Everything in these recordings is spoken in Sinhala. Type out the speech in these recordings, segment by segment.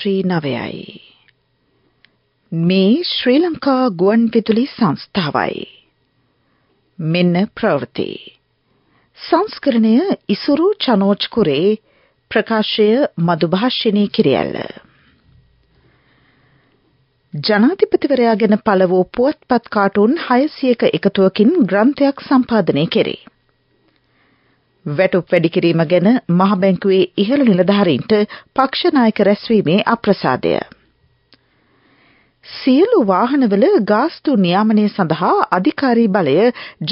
මෛත්‍රී නවයයි. මේ ශ්‍රී ලංකා ගුවන් විදුලි සංස්ථාවයි. මෙන්න ප්‍රවෘති. සංස්කරණය ඉසුරු චනෝජ් කුරේ ප්‍රකාශය මදුභාෂිනී කිරියල්ල. ජනාධිපතිවරයා ගැන පළ වූ පුවත්පත් කාටුන් හයසියක එකතුවකින් ග්‍රන්ථයක් සම්පාදනය කෙරේ. වැටුප් වැඩි කිරීම ගැන මහ බැංකුවේ ඉහළ නිලධාරීන්ට පක්ෂ නායක රැස්වීමේ අප්‍රසාදය. සියලු වාහනවල ගාස්තු නියාමනය සඳහා අධිකාරී බලය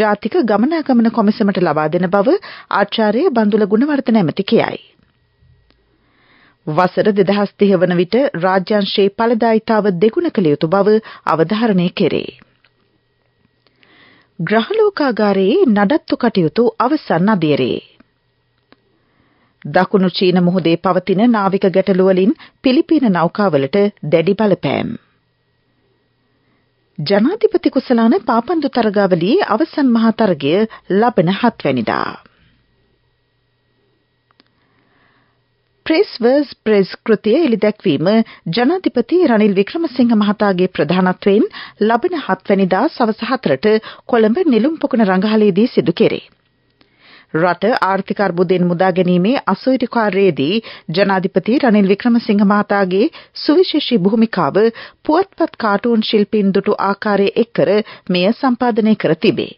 ජාතික ගමනාගමන කොමිසමට ලබා දෙන බව ආචාර්ය බඳුල ගුණවර්ධන ඇමති කියයි. වසර 2030 වන විට රාජ්‍යංශයේ ඵලදායිතාව දෙගුණ කළ යුතු බව අවධාරණය කෙරේ. ග්‍රහලෝකාගාරයේ නඩත්තු කටයුතු අවසන් අධීරේ. දකුණු චීන මුහුදේ පවතින නාවික ගැටලු වලින් පිලිපීන නෞකාවලට දැඩි බලපෑම්. ජනාධිපති කුසලාන පාපන්දු තරගාවලියේ අවසන් මහා තරගය ලබන 7 වෙනිදා. ප්‍රෙස් වර්ස් ප්‍රෙස් කෘතිය එළිදැක්වීම ජනාධිපති රනිල් වික්‍රමසිංහ මහතාගේ ප්‍රධානත්වයෙන් ලබන 7 වෙනිදා සවස 4ට කොළඹ නිලුම් පොකුණ රඟහලේදී සිදු කෙරේ. රට ආර්ථික අර්බුදයෙන් මුදා ගැනීමේ අසෝයිකාරයේදී ජනාධිපති රනිල් වික්‍රමසිංහ මහතාගේ සුවිශේෂී භූමිකාව පුවත්පත් කාටුන් ශිල්පීන් දුටු ආකාරයේ එක්කර මෙය සම්පාදනය කර තිබේ.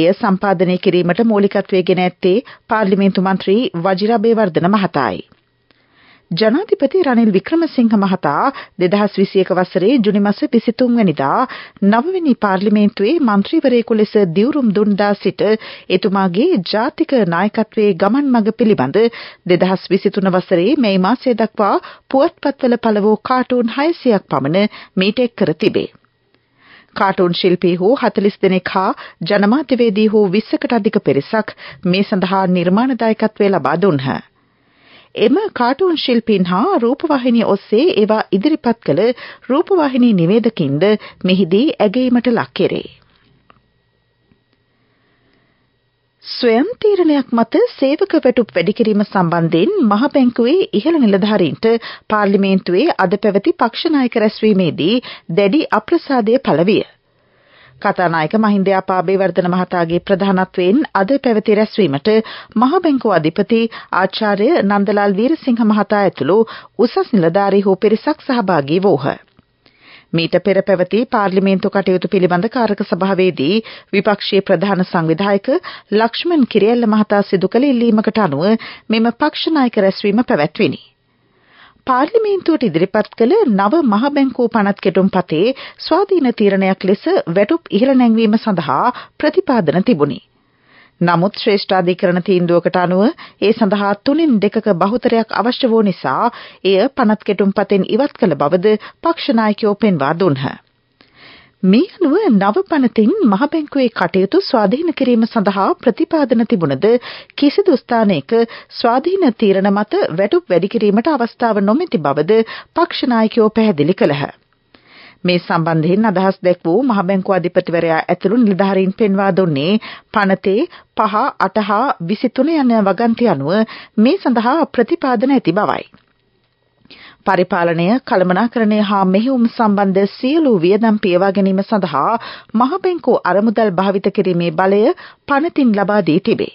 එය සම්පාදනය කිරීමට මූලිකත්වයේ ගෙන ඇත්තේ පාර්ලිමේන්තු මන්ත්‍රී වජිරාබේ වර්ධන මහතායි. ජනාධිපති රනිල් වික්‍රමසිංහ මහතා 2021 වසරේ ජුනි මාස 23 වෙනිදා නවවෙනි පාර්ලිමේන්තුවේ മന്ത്രിවරයෙකු ලෙස දියුරුම් දුන්දා සිට එතුමාගේ ජාතික නායකත්වයේ ගමන් මඟ පිළිබඳ 2023 වසරේ මේ මාසය දක්වා පුවත්පත්වල පළවූ කාටූන් 600ක් පමණ මීටෙක් කර තිබේ. කාටුන් ශිල්පී හෝ 40 දෙනෙක් හා ජනමාධ්‍යවේදී හෝ 20කට අධික පිරිසක් මේ සඳහා නිර්මාණ දායකත්වය ලබා දුන්හ. එම කාටුන් ශිල්පීන් හා රූපවාහිනිය ඔස්සේ ඒවා ඉදිරිපත් කළ රූපවාහිනී නිවේදකින්ද මෙහිදී ඇගීමට ලක් කෙරේ. ස්වයං තීරණයක් මත සේවක වැටුප් වැඩි කිරීම සම්බන්ධයෙන් මහ බැංකුවේ ඉහළ නිලධාරීන්ට පාර්ලිමේන්තුවේ අද පැවති පක්ෂ නායක රැස්වීමේදී දැඩි අප්‍රසාදය පළවිය. කතානායක මහින්ද යාපාබේ වර්ධන මහතාගේ ප්‍රධානත්වයෙන් අද පැවති රැස්වීමට මහ බැංකුව අධිපති ආචාර්ය නන්දලාල් වීරසිංහ මහතා ඇතුළු උසස් නිලධාරී හෝ පිරිසක් සහභාගී වූහ. මීට පෙර පැවති පාර්ලිමේන්තු කටයුතු පිළිබඳ කාරක සභාවේදී විපක්ෂයේ ප්‍රධාන සංවිධායක ලක්ෂ්මන් කිරියල්ල මහතා සිදු කළ ඉල්ලීමකට අනුව මෙම පක්ෂ නායක රැස්වීම පැවැත්විනි. පාර්ලිමේන්තුවට ඉදිරිපත් කළ නව මහ බැංකු පනත් කෙටුම් පතේ ස්වාධීන තීරණයක් ලෙස වැටුප් ඉහළ නැංවීම සඳහා ප්‍රතිපාදන තිබුණි. නමුත් ශ්‍රේෂ්ඨාධිකරණ තීන්දුවකට අනුව ඒ සඳහා තුනින් දෙකක බහුතරයක් අවශ්‍ය වූ නිසා එය පනත් කෙටුම්පතෙන් ඉවත් කළ බවද පක්ෂ නායකයෝ පෙන්වා දුන්හ. මේ අනුව නව පනතින් මහබැංකුවේ කටයුතු ස්වාධීන කිරීම සඳහා ප්‍රතිපාදන තිබුණද කිසිදු ස්ථානයක ස්වාධීන තීරණ මත වැටුප් වැඩි කිරීමට අවස්ථාව නොමැති බවද පක්ෂ නායකයෝ පැහැදිලි කළහ. මේ සම්බන්ධයෙන් අදහස් දැක් වූ මහ බැංකුව අධිපතිවරයා ඇතුළු නිලධාරීන් පෙන්වා දුන්නේ පනතේ පහ අට හා විසි තුන යන වගන්ති අනුව මේ සඳහා ප්‍රතිපාදන ඇති බවයි. පරිපාලනය කළමනාකරණය හා මෙහිවුම් සම්බන්ධ සියලූ වියදම් පියවා ගැනීම සඳහා මහබැංකු අරමුදල් භාවිත කිරීමේ බලය පනතින් ලබා දී තිබේ.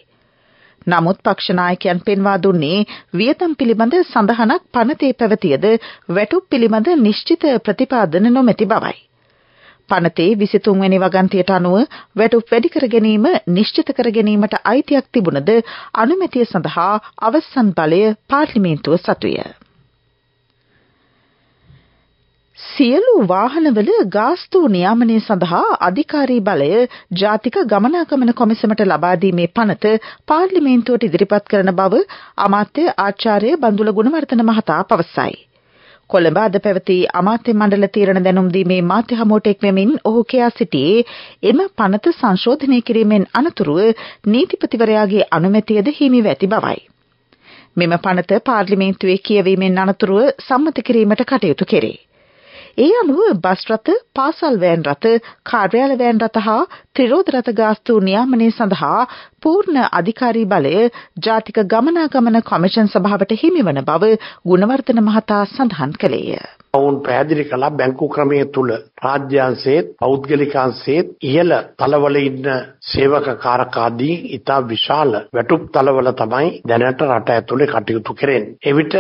නමුත් පක්ෂ නායකයන් පෙන්වා දුන්නේ වියතම් පිළිබඳ සඳහනක් පනතේ පැවතියද වැටුප් පිළිබඳ නිශ්චිත ප්‍රතිපාදන නොමැති බවයි. පනතේ 23 වෙනි වගන්තියට අනුව වැටුප් වැඩි කර ගැනීම නිශ්චිත කර ගැනීමට අයිතියක් තිබුණද අනුමැතිය සඳහා අවසන් බලය පාර්ලිමේන්තුව සතුය. සියලු වාහනවල ගාස්තු නියාමනය සඳහා අධිකාරී බලය ජාතික ගමනාගමන කොමිසමට ලබා දීමේ පනත පාර්ලිමේන්තුවට ඉදිරිපත් කරන බව අමාත්‍ය ආචාර්ය බඳුල ගුණවර්ධන මහතා පවසයි. කොළඹ අද පැවති අමාත්‍ය මණ්ඩල තීරණ දැනුම් දීමේ මාධ්‍ය හමුවට එක්වෙමින් ඔහු කියා සිටියේ එම පනත සංශෝධනය කිරීමෙන් අනතුරුව නීතිපතිවරයාගේ අනුමැතියද හිමිව ඇති බවයි. මෙම පනත පාර්ලිමේන්තුවේ කියවීමෙන් අනතුරුව සම්මත කිරීමට කටයුතු කෙරේ. ඒ අනුව බස් රථ, පාසල් වෑන් රථ, කාර්යාල වෑන් රථ හා ත්‍රිරෝද රථ ගාස්තු නියාමනය සඳහා පූර්ණ අධිකාරී බලය ජාතික ගමනාගමන කොමිෂන් සභාවට හිමිවන බව ගුණවර්ධන මහතා සඳහන් කළේය. ඔවුන් පැහැදිලි කළා බැංකු ක්‍රමයේ තුල රාජ්‍යාංශයේත් පෞද්ගලිකාංශයේත් ඉහළ තලවල ඉන්න සේවක කාරකාදී ඉතා විශාල වැටුප් තලවල තමයි දැනට රට ඇතුලේ කටයුතු කරන්නේ. එවිට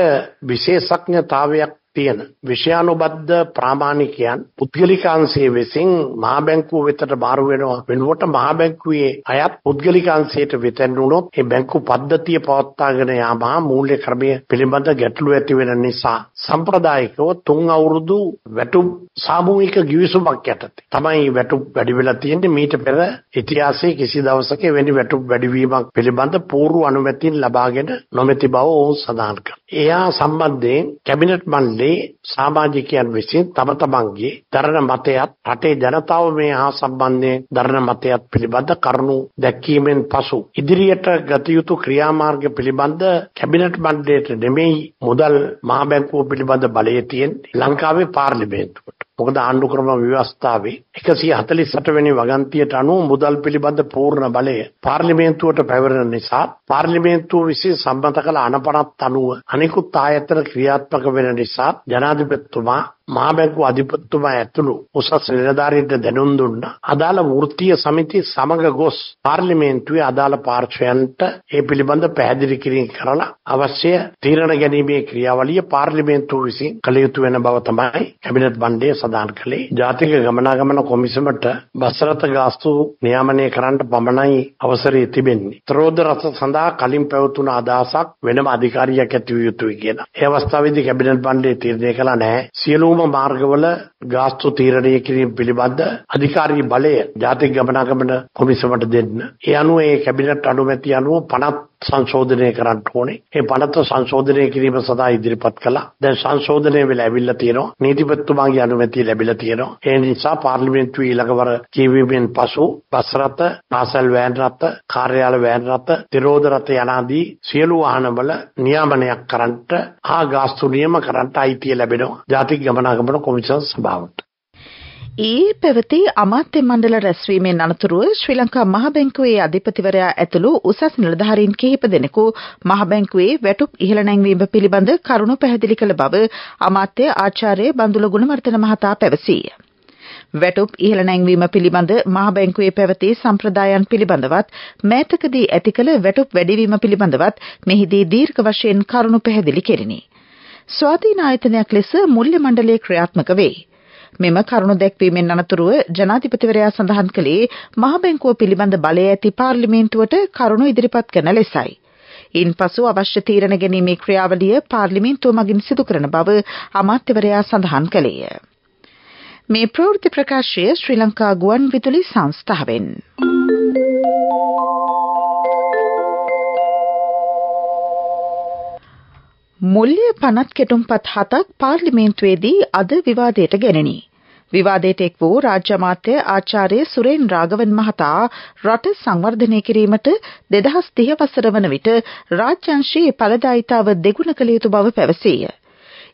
විශේෂඥතාවයක් තියෙන විෂයානුබද්ධ ප්‍රාමාණිකයන් පුද්ගලිකාංශයේ විසින් මහා බැංකුව වෙතට මාරු වෙනවා වෙනුවට මහා බැංකුවේ අයත් පුද්ගලිකාංශයට වෙතැන්නුනොත් මේ බැංකු පද්ධතිය පවත්වාගෙන යාම මූල්‍ය ක්‍රමය පිළිබඳ ගැටලු ඇති වෙන නිසා සම්ප්‍රදායිකව තුන් මුල් අවුරුදු වැටුප් සාමූහික ගිවිසුමක් යටතේ තමයි වැටුප් වැඩි වෙලා තියෙන්නේ මීට පෙර ඉතිහාසයේ කිසි දවසක එවැනි වැටුප් වැඩිවීමක් පිළිබඳ පූර්ව අනුමැතින් ලබාගෙන නොමැති බව ඔවුන් සඳහන් කරනවා. එයා සම්බන්ධයෙන් කැබිනට් මණ්ඩලයේ සමාජිකයන් විසින් තම තමන්ගේ දරණ මතයත් රටේ ජනතාව මේ හා සම්බන්ධයෙන් දරණ මතයත් පිළිබඳ කරුණු දැක්වීමෙන් පසු ඉදිරියට ගත යුතු ක්‍රියාමාර්ග පිළිබඳ කැබිනට් මණ්ඩලයට නෙමෙයි මුදල් මහ බැංකුව පිළිබඳ බලය තියෙන්නේ ලංකාවේ පාර්ලිමේන්තුවට. මොකද ආණ්ඩු ක්‍රම ව්‍යවස්ථාවේ 148 වෙනි වගන්තියට අනුව මුදල් පිළිබඳ පූර්ණ බලය පාර්ලිමේන්තුවට පැවරෙන නිසා පාර්ලිමේන්තුව විසින් සම්මත කළ අනපනත් අනුව අනෙකුත් ආයතන ක්‍රියාත්මක වෙන නිසා ජනාධිපතිතුමා මහා බැංකු අධිපතිතුමා ඇතුළු උසස් නිලධාරීන්ට දැනුම් දුන්න අදාළ වෘත්තීය සමිති සමග ගොස් පාර්ලිමේන්තුවේ අදාළ පාර්ශ්වයන්ට ඒ පිළිබඳ පැහැදිලි කිරීම කරලා අවශ්‍ය තීරණ ගැනීමේ ක්‍රියාවලිය පාර්ලිමේන්තුව විසින් කළ යුතු වෙන බව තමයි කැබිනට් බණ්ඩේ සඳහන් කළේ ජාතික ගමනාගමන කොමිසමට බස් රථ ගාස්තු නියාමනය කරන්නට පමණයි අවසරය තිබෙන්නේ. ත්‍රෝද රථ සඳහා කලින් පැවතුණු අදහසක් වෙනම අධිකාරියක් ඇතිවිය යුතුයි කියලා. ඒ අවස්ථාවේදී කැබිනට් මණ්ඩලය තීරණය කළා නැහැ. සියලුම මාර්ගවල ගාස්තු තීරණය කිරීම පිළිබඳ අධිකාරී බලය ජාතික ගමනාගමන කොමිසමට දෙන්න. ඒ අනුව ඒ කැබිනට් අනුමැතිය අනුව 50 සංශෝධනය කරන්න ඕනේ. ඒ පනත සංශෝධනය කිරීම සඳහා ඉදිරිපත් කළා. දැන් සංශෝධනය වෙලා ඇවිල්ලා තියෙනවා. නීතිපතිතුමාගේ අනුමැතිය ලැබිලා තියෙනවා. ඒ නිසා පාර්ලිමේන්තුවේ ඊළඟවර කියවීමෙන් පසු බස් රථ, පාසල් වෑන් රථ, කාර්යාල වෑන් රථ, තිරෝද රථ යන ආදී සියලු වාහනවල නියාමනයක් කරන්නට හා ගාස්තු නියම කරන්නට අයිතිය ලැබෙනවා. ජාතික ගමනාගමන කොමිෂන් සභාවට. ඊයේ පැවති අමාත්‍ය මණ්ඩල රැස්වීමෙන් අනතුරුව ශ්‍රී ලංකා මහ බැංකුවේ අධිපතිවරයා ඇතුළු උසස් නිලධාරීන් කිහිප දෙනෙකු මහ බැංකුවේ වැටුප් ඉහළ නැංවීම පිළිබඳ කරුණු පැහැදිලි කළ බව අමාත්‍ය ආචාර්ය බඳුල ගුණවර්ධන මහතා පැවසීය. වැටුප් ඉහළ නැංවීම පිළිබඳ මහ බැංකුවේ පැවති සම්ප්‍රදායන් පිළිබඳවත් මෑතකදී ඇති කළ වැටුප් වැඩිවීම පිළිබඳවත් මෙහිදී දීර්ඝ වශයෙන් කරුණු පැහැදිලි කෙරිණි. ස්වාධීන ආයතනයක් ලෙස මුල්‍ය මණ්ඩලය ක්‍රියාත්මක වේ. මෙම කරුණු දැක්වීමෙන් අනතුරුව ජනාධිපතිවරයා සඳහන් කළේ මහ බැංකුව පිළිබඳ බලය ඇති පාර්ලිමේන්තුවට කරුණු ඉදිරිපත් කරන ලෙසයි. ඉන්පසු අවශ්‍ය තීරණ ගැනීමේ ක්‍රියාවලිය පාර්ලිමේන්තුව මගින් සිදු කරන බව අමාත්‍යවරයා සඳහන් කළේය. මේ ප්‍රවෘත්ති ප්‍රකාශය ශ්‍රී ලංකා ගුවන් විදුලි සංස්ථාවෙන්. මුල්‍ය පනත් කෙටුම්පත් හතක් පාර්ලිමේන්තුවේදී අද විවාදයට ගෙනනි. විවාදයට එක් වූ රාජ්‍ය අමාත්‍ය ආචාර්ය සුරේන් රාඝවන් මහතා රට සංවර්ධනය කිරීමට 2030 වසර වන විට රාජ්‍යංශයේ ඵලදායිතාව දෙගුණ කළ යුතු බව පැවසීය.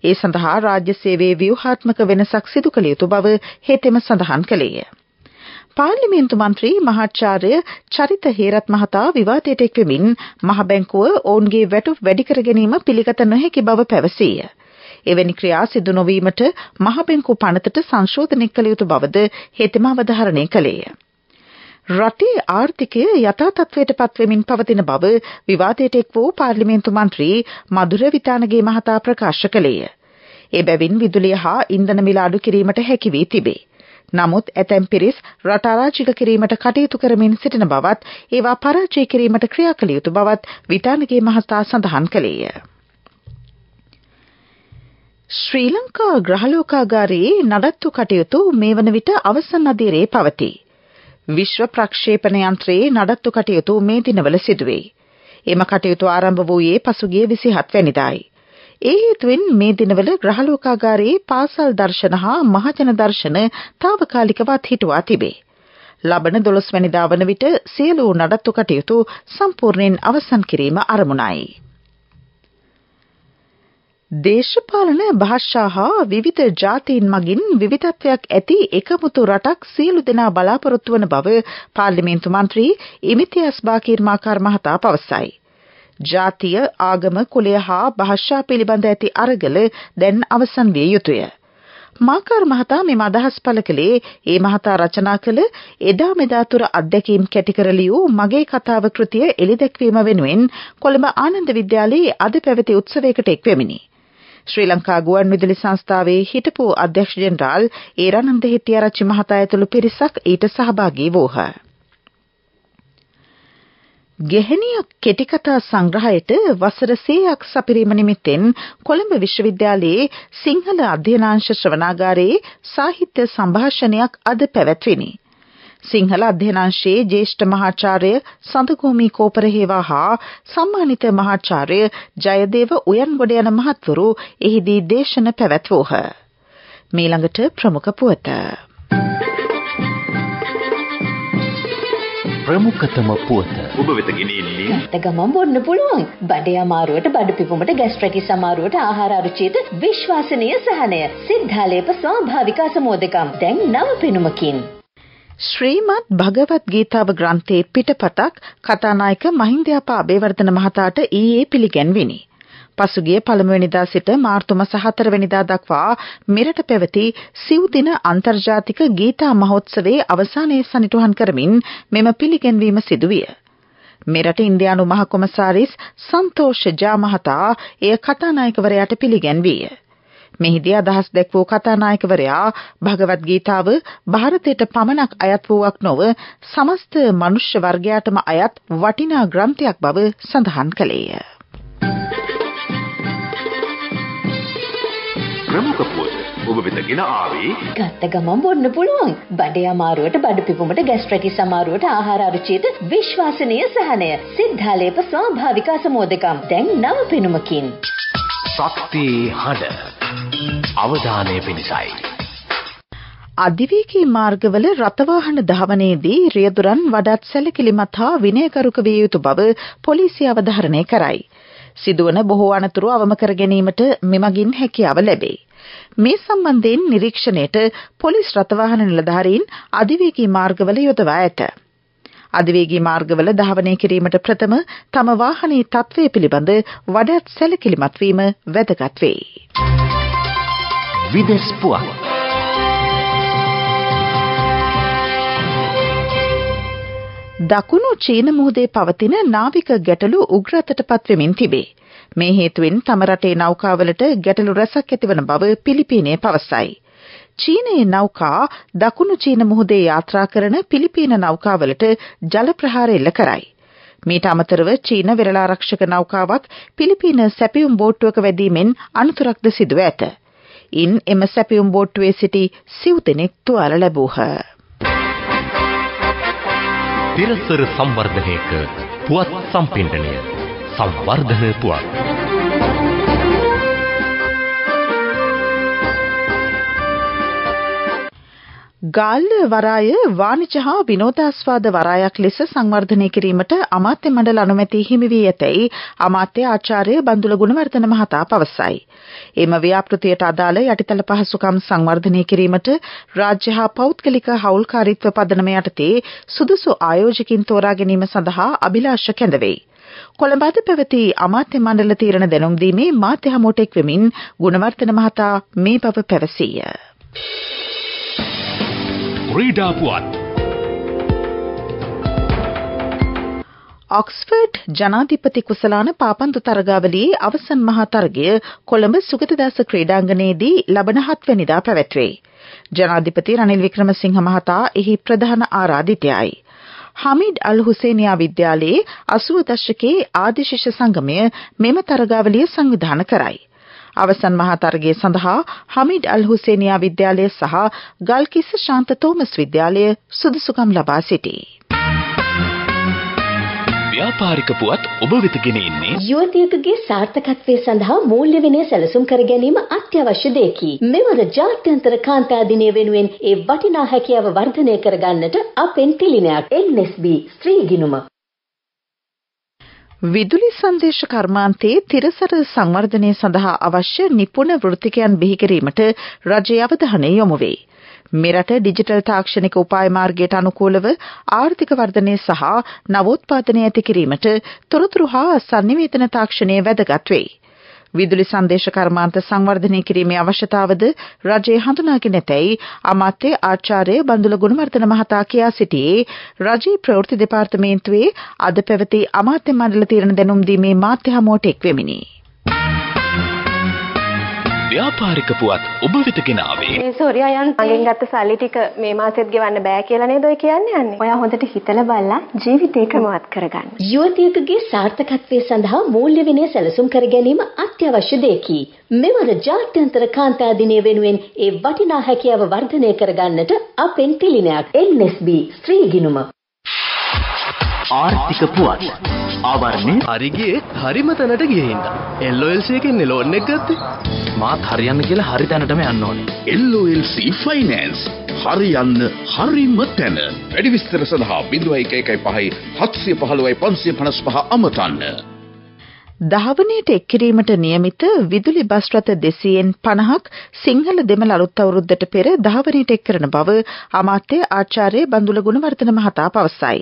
ඒ සඳහා රාජ්‍ය සේවයේ ව්‍යුහාත්මක වෙනසක් සිදු කළ යුතු බව හෙතෙම සඳහන් කළේය. පාර්ලිමේන්තු මන්ත්‍රී මහාචාර්ය චරිත හේරත් මහතා විවාදයට එක්වෙමින් මහ බැංකුව ඔවුන්ගේ වැටුප් වැඩි කර ගැනීම පිළිගත නොහැකි බව පැවසීය. එවැනි ක්‍රියා සිදු නොවීමට මහ බැංකු පනතට සංශෝධනය කළ යුතු බවද හේතම අවධාරණය කළේය. රටේ ආර්ථිකය යථා තත්වයට පත්වෙමින් පවතින බව විවාදයට එක් වූ පාර්ලිමේන්තු මන්ත්‍රී මధుර විතානගේ මහතා ප්‍රකාශ කළේය. එබැවින් විදුලිය හා ඉන්ධන මිල අඩු කිරීමට හැකි වී තිබේ. නමුත් ඇතැම් පිරිස් රට අරාජික කිරීමට කටයුතු කරමින් සිටින බවත් ඒවා පරාජය කිරීමට ක්‍රියා කළ යුතු බවත් විතානගේ මහතා සඳහන් කළේය. ශ්‍රී ලංකා ග්‍රහලෝකාගාරයේ නඩත්තු කටයුතු මේ වන විට අවසන් අධීරයේ පවතී. විශ්ව ප්‍රක්ෂේපණ යන්ත්‍රයේ නඩත්තු කටයුතු මේ දිනවල සිදුවේ. එම කටයුතු ආරම්භ වූයේ පසුගිය 27 වැනිදායි. ඒ හේතුවෙන් මේ දිනවල ග්‍රහලෝකාගාරයේ පාසල් දර්ශන හා මහජන දර්ශන తాවකාලිකව අත්හිටුවා තිබේ. ලබන 12 වෙනිදා වන විට සියලු නඩත්තු කටයුතු සම්පූර්ණයෙන් අවසන් කිරීම අරමුණයි. දේශපාලන භාෂා හා විවිධ ජාතීන් මගින් විවිධත්වයක් ඇති එකමුතු රටක් සියලු දෙනා බලාපොරොත්තු වන බව පාර්ලිමේන්තු මන්ත්‍රී ඉමිතියස් බාකීර් මාකාර් මහතා පවසයි. ජාතිය, ආගම, කුලය හා භාෂා පිළිබඳ ඇති අරගල දැන් අවසන් විය යුතුය. මාකර් මහතා මෙම අදහස් පළ කළේ ඒ මහතා රචනා කළ එදා මෙදා තුර අත්දැකීම් කැටි කර ලියූ මගේ කතාව කෘතිය එළිදැක්වීම වෙනුවෙන් කොළඹ ආනන්ද විද්‍යාලයේ අද පැවති උත්සවයකට එක්වෙමිනි. ශ්‍රී ලංකා ගුවන්විදුලි සංස්ථාවේ හිටපු අධ්‍යක්ෂ ජෙනරාල් ඒරානන්ද හිටියාරච්චි මහතා ඇතුළු පිරිසක් ඊට සහභාගී වූහ. ගෙහෙනියක් කෙටිකතා සංග්‍රහයට වසර 100ක් සපිරීම නිමිත්තෙන් කොළඹ විශ්වවිද්‍යාලයේ සිංහල අධ්‍යනාංශ ශ්‍රවණාගාරයේ සාහිත්‍ය සංഭാෂණයක් අද පැවැත්විනි. සිංහල අධ්‍යනාංශයේ ජේෂ්ඨ මහාචාර්ය සඳගෝමි කෝපරහේවා හා සම්මානිත මහාචාර්ය ජයදේව උයන්ගොඩ යන මහත්වරු එහිදී දේශන පැවැත්වෝහ. මීළඟට ප්‍රමුඛ පුවත ප්‍රමුඛතම පුවත. ඔබ වෙත ගෙනෙන්නේ ඇත්ත ගමන් බොන්න පුළුවන්. බඩේ අමාරුවට බඩ පිපුමට ગેස්ට්‍රැටිස් අමාරුවට ආහාර අරුචියට විශ්වාසනීය සහනය. සිද්ධාලේප ස්වාභාවික අසමෝදකම්. දැන් නව පෙනුමකින්. ශ්‍රීමත් භගවත් ගීතාව ග්‍රන්ථයේ පිටපතක් කතානායක මහින්දයාපා අබේවර්ධන මහතාට ඊයේ පිළිගැන්විනි. පසුගිය පළමුවැනිදා සිට මාර්තු මස 4 වෙනිදා දක්වා මෙරට පැවති සිව් දින අන්තර්ජාතික ගීතා මහෝත්සවයේ අවසානයේ සනිටුහන් කරමින් මෙම පිළිගැන්වීම සිදුවිය. මෙරට ඉන්දියානු මහ කොමසාරිස් සන්තෝෂ් ජා මහතා එය කතානායකවරයාට පිළිගැන්වීය. මෙහිදී අදහස් දැක් වූ කතානායකවරයා භගවත් ගීතාව ಭಾರತයට පමණක් අයත් වූවක් නොව සමස්ත මනුෂ්‍ය වර්ගයාටම අයත් වටිනා ග්‍රන්ථයක් බව සඳහන් කළේය. දුකපුවද ඔබ වෙතගෙන ආවේ ගත්ත ගමන් බොන්න පුළුවන් බඩේ අමාරුවට බඩ පිපුමට ගැස්ට්‍රැටිස් අමාරුවට ආහාර අරුචියට විශ්වාසනීය සහනය සිද්ධාලේප ස්වාභාවික අසමෝදකම් දැන් නව පෙනුමකින් ශක්ති හඬ අවධානය පිණිසයි අධිවේගී මාර්ගවල රථවාහන ධාවනයේදී රියදුරන් වඩාත් සැලකිලිමත් හා විනයකරුක විය යුතු බව පොලිසිය අවධාරණය කරයි. සිදුවන බොහෝ අනතුරු අවම කර ගැනීමට මෙමගින් හැකියාව ලැබේ. මේ සම්බන්ධයෙන් නිරීක්ෂණයට පොලිස් රථවාහන නිලධාරීන් අධිවේගී මාර්ගවල යොදවා ඇත. අධිවේගී මාර්ගවල ධාවනය කිරීමට ප්‍රථම තම වාහනයේ තත්ත්වය පිළිබඳ වඩාත් සැලකිලිමත් වීම වැදගත් වේ. විදෙස් පුවත් දකුණු චීන මුහුදේ පවතින නාවික ගැටලු උග්‍රතටපත් වෙමින් තිබේ. මේ හේතුවෙන් තම රටේ නෞකාවලට ගැටලු රැසක් ඇතිවන බව පිලිපීනය පවසයි. චීනයේ නෞකා දකුණු චීන මුහුදේ යාත්‍රා කරන පිලිපීන නෞකාවලට ජල ප්‍රහාර එල්ල කරයි. මීට අමතරව චීන වෙරළාරක්ෂක නෞකාවක් පිලිපීන සැපියුම් බෝට්ටුවක වැදීමෙන් අනතුරක්ද සිදුව ඇත. ඉන් එම සැපියුම් බෝට්ටුවේ සිටි සිව් දෙනෙක් තුවාල ලැබූහ. පෙරසර සංවර්ධනයක පුවත් සම්පින්ඩනය සංවර්ධන පුවත් ගාල්ල වරාය වාණිජ හා විනෝදාස්වාද වරායක් ලෙස සංවර්ධනය කිරීමට අමාත්‍ය මණ්ඩල අනුමැතිය හිමි වී ඇතැයි අමාත්‍ය ආචාර්ය බඳුල ගුණවර්ධන මහතා පවසයි. එම ව්‍යාපෘතියට අදාළ යටිතල පහසුකම් සංවර්ධනය කිරීමට රාජ්‍ය හා පෞද්ගලික හවුල්කාරීත්ව පදනම යටතේ සුදුසු ආයෝජකින් තෝරා ගැනීම සඳහා අභිලාෂ කැඳවෙයි. කොළඹ අද පැවති අමාත්‍ය මණ්ඩල තීරණ දැනුම් දීමේ මාධ්‍ය හමුවට එක් වෙමින් ගුණවර්ධන මහතා මේ බව පැවසීය. රීඩාපුවත් ඔක්ස්ෆර්ඩ් ජනාධිපති කුසලාන පාපන්තු තරගාවලියේ අවසන් මහා තරගය කොළඹ සුගතදාස ක්‍රීඩාංගණයේදී ලබන හත්වැනිදා පැවැත්වේ. ජනාධිපති රනිල් වික්‍රමසිංහ මහතා එහි ප්‍රධාන ආරාධිතයයි. හමීඩ් අල් හුසේනියා විද්‍යාලයේ 80 දශකයේ ආදිශිෂ සංගමය මෙම තරගාවලිය සංවිධානය කරයි. අවසන් මහා තරගයේ සඳහා හමීඩ් අල් හුසේනියා විද්‍යාලය සහ ගල්කිස්ස ශාන්ත තෝමස් විද්‍යාලය සුදුසුකම් ලබා සිටී. ව්‍යාපාරික පුවත් ඔබ වෙත ගෙන එන්නේ යුවතියකගේ සාර්ථකත්වය සඳහා මූල්‍ය විනය සැලසුම් කර ගැනීම අත්‍යවශ්‍ය දෙයකි. මෙවර ජාත්‍යන්තර කාන්තා දිනය වෙනුවෙන් ඒ වටිනා හැකියාව වර්ධනය කරගන්නට අපෙන් පිළිනයක් NSB ශ්‍රී ගිනුම විදුලි සංදේශ කර්මාන්තයේ තිරසර සංවර්ධනය සඳහා අවශ්‍ය නිපුණ වෘත්තිකයන් බිහි කිරීමට රජය අවධානය යොමු වේ. මෙරට ඩිජිටල් තාක්ෂණික උපාය මාර්ගයට අනුකූලව ආර්ථික වර්ධනය සහ නවෝත්පාදනය ඇති කිරීමට තොරතුරු හා sannivedana තාක්ෂණය වැදගත් වෙයි. විදුලි සංදේශ කර්මාන්ත සංවර්ධනය කිරීමේ අවශ්‍යතාවද රජයේ හඳුනාගෙන ඇතැයි අමාත්‍ය ආචාර්ය බන්දුල ගුණවර්ධන මහතා කියා සිටියේ රජයේ ප්‍රවෘත්ති දෙපාර්තමේන්තුවේ අද පැවති අමාත්‍ය මණ්ඩල තීරණ දැනුම් දීමේ මාධ්‍ය හමුවට එක් වෙමිනි. ව්‍යාපාරික පුවත් ඔබ වෙත ගෙනාවේ. මේ සෝරියායන් අගෙන් ගත්ත සල්ලි ටික මේ මාසෙත් ගෙවන්න බෑ කියලා නේද ඔය කියන්නේ යන්නේ. ඔයා හොඳට හිතලා බලලා ජීවිතේ ක්‍රමවත් කරගන්න. යුවතියකගේ සාර්ථකත්වයේ සඳහා මූල්‍ය විනය සැලසුම් කර ගැනීම අත්‍යවශ්‍ය දෙකි. මෙවර ජාත්‍යන්තර කාන්තා දිනය වෙනුවෙන් ඒ වටිනා හැකියාව වර්ධනය කරගන්නට අපෙන් පිළිනයක් NSB ශ්‍රී ගිනුම ආර්ථික පුවත් ආවරණය හරිගියේ හරිම තැනට ගියේ හින්දා LOLC එකෙන් ලෝන් එක ගත්තේ මාත් හරියන්න කියලා හරි තැනටම යන්න ඕනේ LOLC Finance හරියන්න හරිම තැන වැඩි විස්තර සඳහා 0115 715 555 අමතන්න දහවනයට එක් කිරීමට නියමිත විදුලි බස් රථ 250ක් සිංහල දෙමළ අලුත් අවුරුද්දට පෙර දහවනයට එක් කරන බව අමාත්‍ය ආචාර්ය බඳුල ගුණවර්ධන මහතා පවසයි.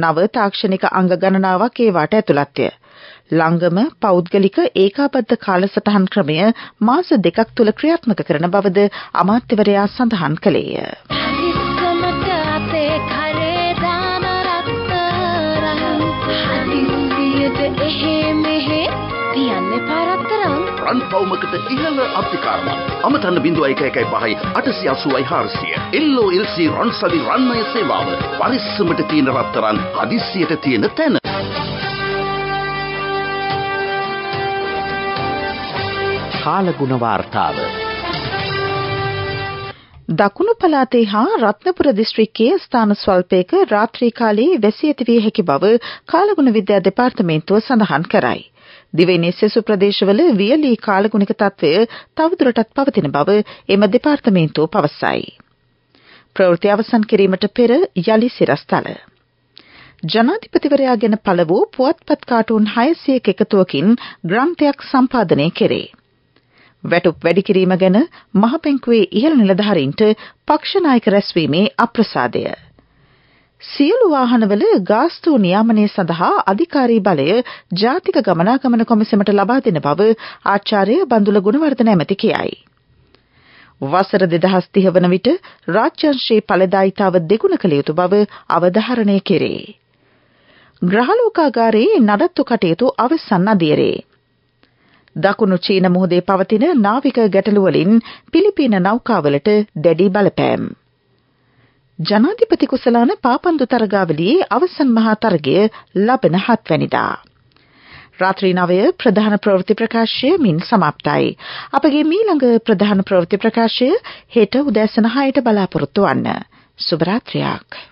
නව තාක්ෂණික අංග ගණනාවක් ඒවාට ඇතුළත්ය. ලංගම පෞද්ගලික ඒකාබද්ධ කාලසටහන් ක්‍රමය මාස දෙකක් තුළ ක්‍රියාත්මක කරන බවද අමාත්‍යවරයා සඳහන් කළේය. රන් පවුමකට ඉහළ අධිකාරමක් අමතන්න බිඳුව එක එකයි පහයි අටසි අසුවයි හාරසිය එල්ලෝ එල්සී රන් සවි රන්නය සේවාව පරිස්සමට තියෙන රත්තරන් හදිස්සියට තියෙන තැන කාලගුණ වාර්තාව දකුණු පළාතේ හා රත්නපුර දිස්ත්‍රික්කයේ ස්ථාන ස්වල්පයක රාත්‍රී කාලයේ වැසි ඇති විය හැකි බව කාලගුණ විද්‍යා දෙපාර්තමේන්තුව සඳහන් කරයි. දිවයිනේ සෙසු ප්‍රදේශවල වියලී කාලගුණික තත්ත්වය තවදුරටත් පවතින බව එම දෙපාර්තමේන්තුව පවසයි. ප්‍රවෘත්ති අවසන් කිරීමට පෙර යලි සිරස්තල ජනාධිපතිවරයා ගැන පළ වූ පුවත්පත් කාටුන් 600ක එකතුවකින් ග්‍රන්ථයක් සම්පාදනය කෙරේ. වැටුප් වැඩි කිරීම ගැන මහපෙන්කුවේ ඉහළ නිලධාරීන්ට පක්ෂ නායක රැස්වීමේ අප්‍රසාදය සියලු වාහනවල ගාස්තු නියාමනය සඳහා අධිකාරී බලය ජාතික ගමනාගමන කොමිසමට ලබා දෙන බව ආචාර්ය බඳුල ගුණවර්ධන ඇමති කියයි. වසර 2030 වන විට රාජ්‍යංශයේ ඵලදායිතාව දෙගුණ කළ යුතු බව අවධාරණය කෙරේ. ග්‍රහලෝකාගාරයේ නඩත්තු කටයුතු අවසන් අධීරේ දකුණු චීන මුහුදේ පවතින නාවික ගැටලු වලින් පිලිපීන නෞකාවලට දැඩි බලපෑම් ජනාධිපති කුසලාන පාපන්දු තරගාවලියේ අවසන් මහා තරගය ලබන හත්වැනිදා. රාත්‍රී නවය ප්‍රධාන ප්‍රවෘති ප්‍රකාශය මින් සමාප්තයි. අපගේ මීළඟ ප්‍රධාන ප්‍රවෘති ප්‍රකාශය හෙට උදෑසන හයට බලාපොරොත්තු වන්න. සුභරාත්‍රයක්.